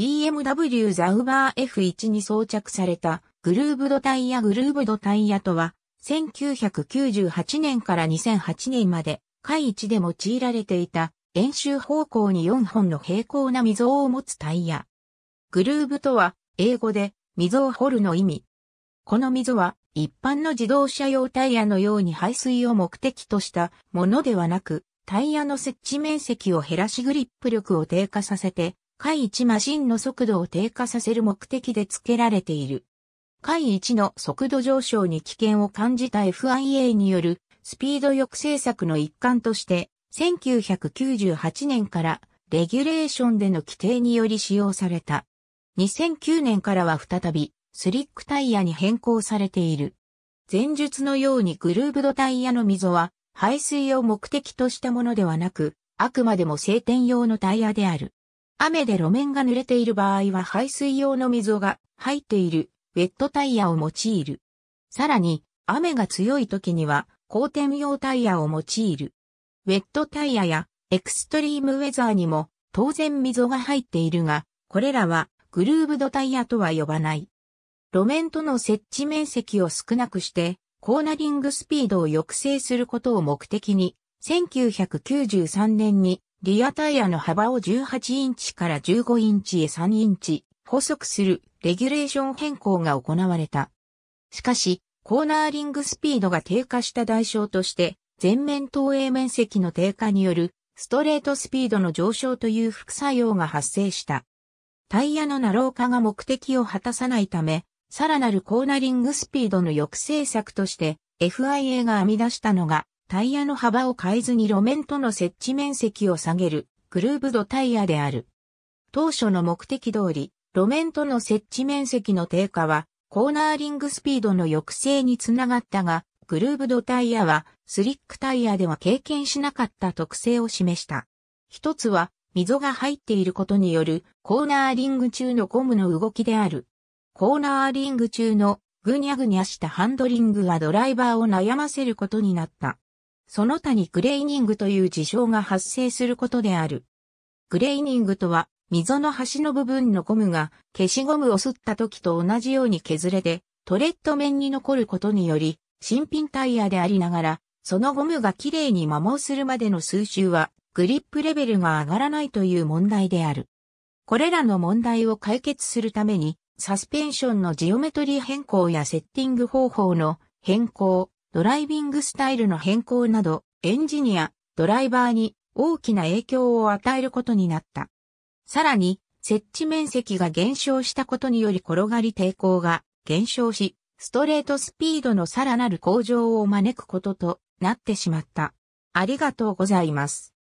BMW ザウバー F1 に装着されたグルーブドタイヤグルーブドタイヤとは、1998年から2008年まで、海一で用いられていた、円周方向に4本の平行な溝を持つタイヤ。グルーブとは、英語で、溝を掘るの意味。この溝は、一般の自動車用タイヤのように排水を目的としたものではなく、タイヤの接地面積を減らしグリップ力を低下させて、位1マシンの速度を低下させる目的で付けられている。位1の速度上昇に危険を感じた FIA によるスピード抑制策の一環として、1998年からレギュレーションでの規定により使用された。2009年からは再びスリックタイヤに変更されている。前述のようにグルーブドタイヤの溝は排水を目的としたものではなく、あくまでも晴天用のタイヤである。雨で路面が濡れている場合は排水用の溝が入っているウェットタイヤを用いる。さらに、雨が強い時には、高天用タイヤを用いる。ウェットタイヤやエクストリームウェザーにも当然溝が入っているが、これらはグルーブドタイヤとは呼ばない。路面との設置面積を少なくして、コーナリングスピードを抑制することを目的に、1993年にリアタイヤの幅を18インチから15インチへ3インチ、細くするレギュレーション変更が行われた。しかし、コーナーリングスピードが低下した代償として、全面投影面積の低下によるストレートスピードの上昇という副作用が発生した。タイヤのナロー化が目的を果たさないため、さらなるコーナリングスピードの抑制策として FIA が編み出したのがタイヤの幅を変えずに路面との接地面積を下げる、グルーブドタイヤである。当初の目的通り、路面との接地面積の低下は、コーナーリングスピードの抑制につながったが、グルーブドタイヤは、スリックタイヤでは経験しなかった特性を示した。一つは、溝が入っていることによる、コーナーリング中のゴムの動きである。コーナーリング中の、ぐにゃぐにゃしたハンドリングはドライバーを悩ませることになった。その他にグレイニングという事象が発生することである。グレイニングとは、溝の端の部分のゴムが消しゴムを吸った時と同じように削れて、トレッド面に残ることにより、新品タイヤでありながら、そのゴムがきれいに摩耗するまでの数周は、グリップレベルが上がらないという問題である。これらの問題を解決するために、サスペンションのジオメトリー変更やセッティング方法の変更、ドライビングスタイルの変更など、エンジニア、ドライバーに大きな影響を与えることになった。さらに、設置面積が減少したことにより転がり抵抗が減少し、ストレートスピードのさらなる向上を招くこととなってしまった。ありがとうございます。